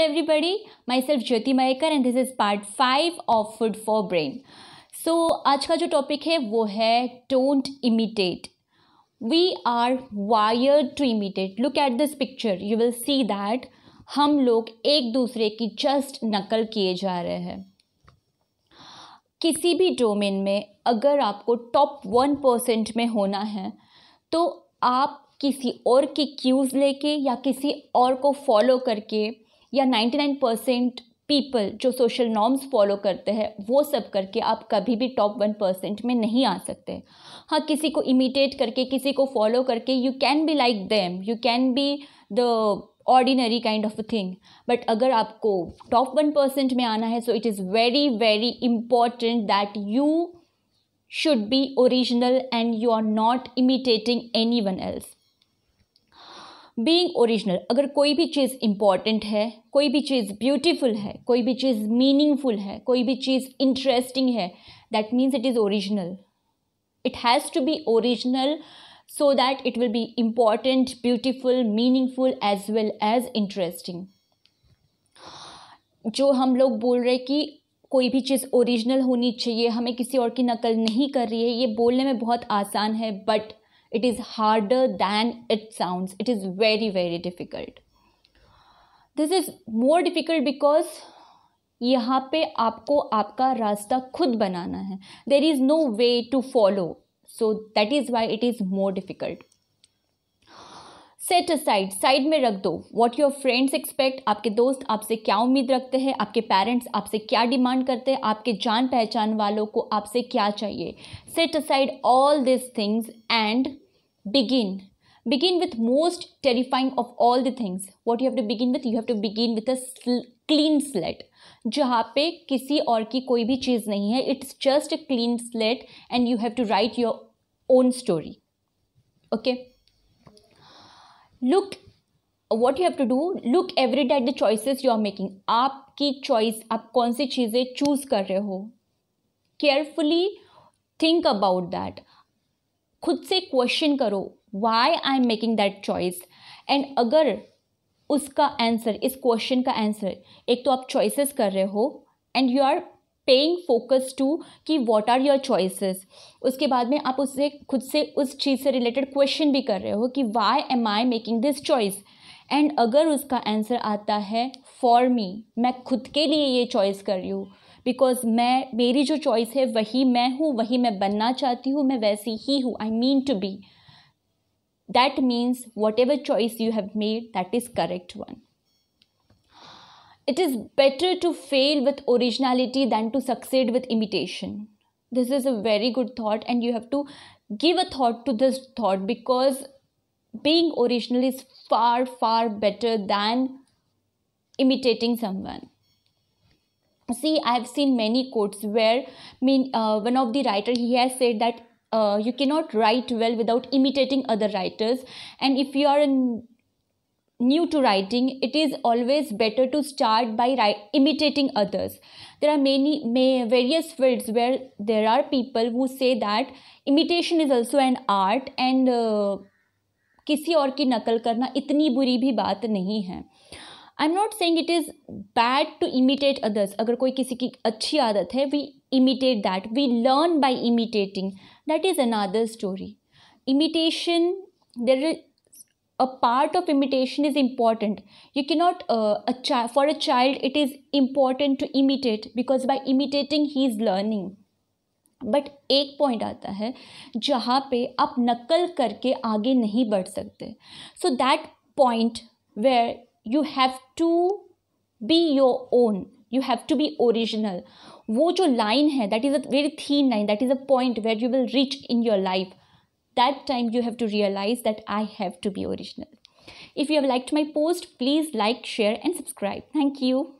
Everybody myself Jyoti Mayekar and this is part five of food for brain so आज का जो topic है वो है don't imitate we are wired to imitate look at this picture you will see that हम लोग एक दूसरे की जस्ट नकल किए जा रहे हैं किसी भी डोमेन में अगर आपको टॉप वन परसेंट में होना है तो आप किसी और की क्यूज़ लेके या किसी और को फॉलो करके या 99 परसेंट पीपल जो सोशल नॉर्म्स फॉलो करते हैं वो सब करके आप कभी भी टॉप वन परसेंट में नहीं आ सकते हाँ किसी को इमिटेट करके किसी को फॉलो करके you can be like them you can be the ordinary kind of a thing but अगर आपको टॉप वन परसेंट में आना है so it is very very important that you should be original and you are not imitating anyone else being original अगर कोई भी चीज़ important है कोई भी चीज़ ब्यूटीफुल है कोई भी चीज़ मीनिंगफुल है कोई भी चीज़ इंटरेस्टिंग है that means it is original it has to be original so that it will be important beautiful meaningful as well as interesting जो हम लोग बोल रहे कि कोई भी चीज़ ओरिजिनल होनी चाहिए हमें किसी और की नकल नहीं कर रही है ये बोलने में बहुत आसान है but it is harder than it sounds it is very very difficult this is more difficult because यहाँ पे आपको आपका रास्ता खुद बनाना है there is no way to follow so that is why it is set aside side में रख दो वॉट योर फ्रेंड्स एक्सपेक्ट आपके दोस्त आपसे क्या उम्मीद रखते हैं आपके पेरेंट्स आपसे क्या डिमांड करते हैं आपके जान पहचान वालों को आपसे क्या चाहिए set aside all this things and begin begin with most terrifying of all the things what you have to begin with you have to begin with a clean slate जहाँ पे किसी और की कोई भी चीज़ नहीं है it's just a clean slate and you have to write your own story okay look what you have to do look every day at the choices you are making आपकी चॉइस आप कौन सी चीज़ें चूज कर रहे हो carefully think about that खुद से question करो why I am making that choice and अगर उसका आंसर इस क्वेश्चन का आंसर एक तो आप चॉइसेस कर रहे हो and you are paying focus to कि व्हाट आर योर चॉइसेस उसके बाद में आप उससे खुद से उस चीज़ से रिलेटेड क्वेश्चन भी कर रहे हो कि why am I making this choice and अगर उसका आंसर आता है फॉर मी मैं खुद के लिए ये चॉइस कर रही हूँ बिकॉज मैं मेरी जो चॉइस है वही मैं हूँ वही मैं बनना चाहती हूँ मैं वैसी ही हूँ I mean to be that means whatever choice you have made that is correct one It is better to fail with originality than to succeed with imitation. This is a very good thought, and you have to give a thought to this thought because being original is far, far better than imitating someone see i have seen many quotes where mean uh, one of the writer he has said that uh, you cannot write well without imitating other writers and if you are in new to writing, it is always better to start by write, imitating others. There are many, many various fields where there are people who say that imitation is also an art and uh, किसी और की नकल करना इतनी बुरी भी बात नहीं है I am not saying it is bad to imitate others अगर कोई किसी की अच्छी आदत है we imitate that we learn by imitating that is another story imitation there a part of imitation is important you cannot uh, a child for a child it is important to imitate because by imitating he is learning but एक point आता है जहाँ पे आप नकल करके आगे नहीं बढ़ सकते so that point where you have to be your own you have to be original वो जो लाइन है that is a very thin line that is a point where you will reach in your life that time you have to realize that I have to be original. If you have liked my post, please like, share and subscribe. Thank you.